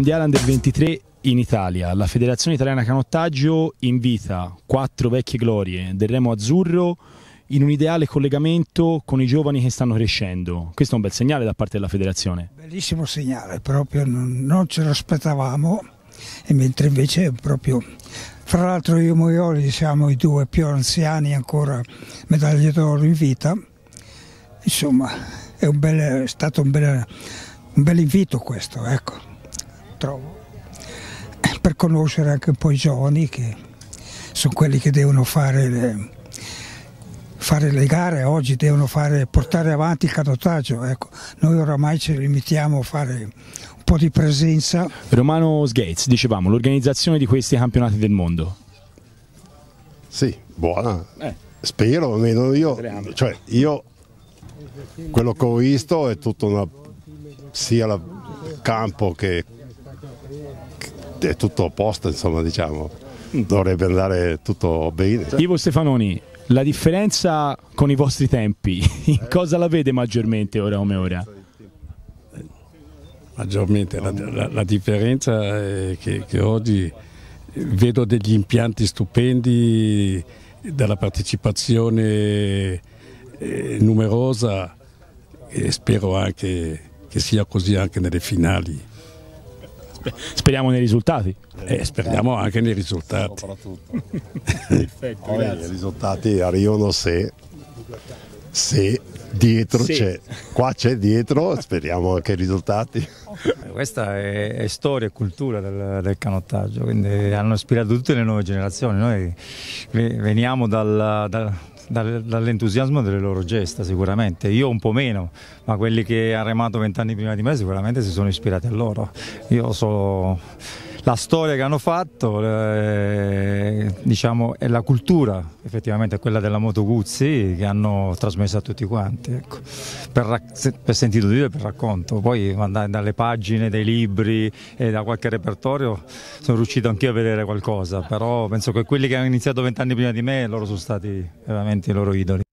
Mondiale Under 23 in Italia, la Federazione Italiana Canottaggio invita quattro vecchie glorie del remo azzurro in un ideale collegamento con i giovani che stanno crescendo. Questo è un bel segnale da parte della federazione. Bellissimo segnale, proprio non, non ce lo aspettavamo, e mentre invece proprio... Fra l'altro io e Moioli siamo i due più anziani ancora medaglie d'oro in vita, insomma è, un bel, è stato un bel, un bel invito questo, ecco trovo, eh, per conoscere anche un po' i giovani che sono quelli che devono fare le, fare le gare, oggi devono fare, portare avanti il canottaggio, ecco. noi oramai ci limitiamo a fare un po' di presenza. Romano Sgates, dicevamo, l'organizzazione di questi campionati del mondo. Sì, buona. Eh. Spero, almeno io, cioè io quello che ho visto è tutto una, sia il campo che è tutto a posto, insomma, diciamo, dovrebbe andare tutto bene. Ivo Stefanoni, la differenza con i vostri tempi, in cosa la vede maggiormente ora come ora? Maggiormente la, la, la differenza è che, che oggi vedo degli impianti stupendi, della partecipazione eh, numerosa e spero anche che sia così anche nelle finali speriamo nei risultati. Eh, eh, speriamo anche nei risultati. Soprattutto. Perfetto, Poi, I risultati arrivano se, se dietro sì. c'è, qua c'è dietro, speriamo anche i risultati. Eh, questa è, è storia e cultura del, del, canottaggio, quindi hanno ispirato tutte le nuove generazioni. Noi veniamo dal, dal dall'entusiasmo delle loro gesta sicuramente, io un po' meno, ma quelli che hanno remato vent'anni prima di me sicuramente si sono ispirati a loro. Io sono la storia che hanno fatto, eh, diciamo, è la cultura effettivamente quella della Moto Guzzi che hanno trasmesso a tutti quanti, ecco, per, per, sentito dire, per racconto. Poi dalle pagine, dai libri e da qualche repertorio sono riuscito anch'io a vedere qualcosa, però penso che quelli che hanno iniziato vent'anni prima di me, loro sono stati veramente i loro idoli.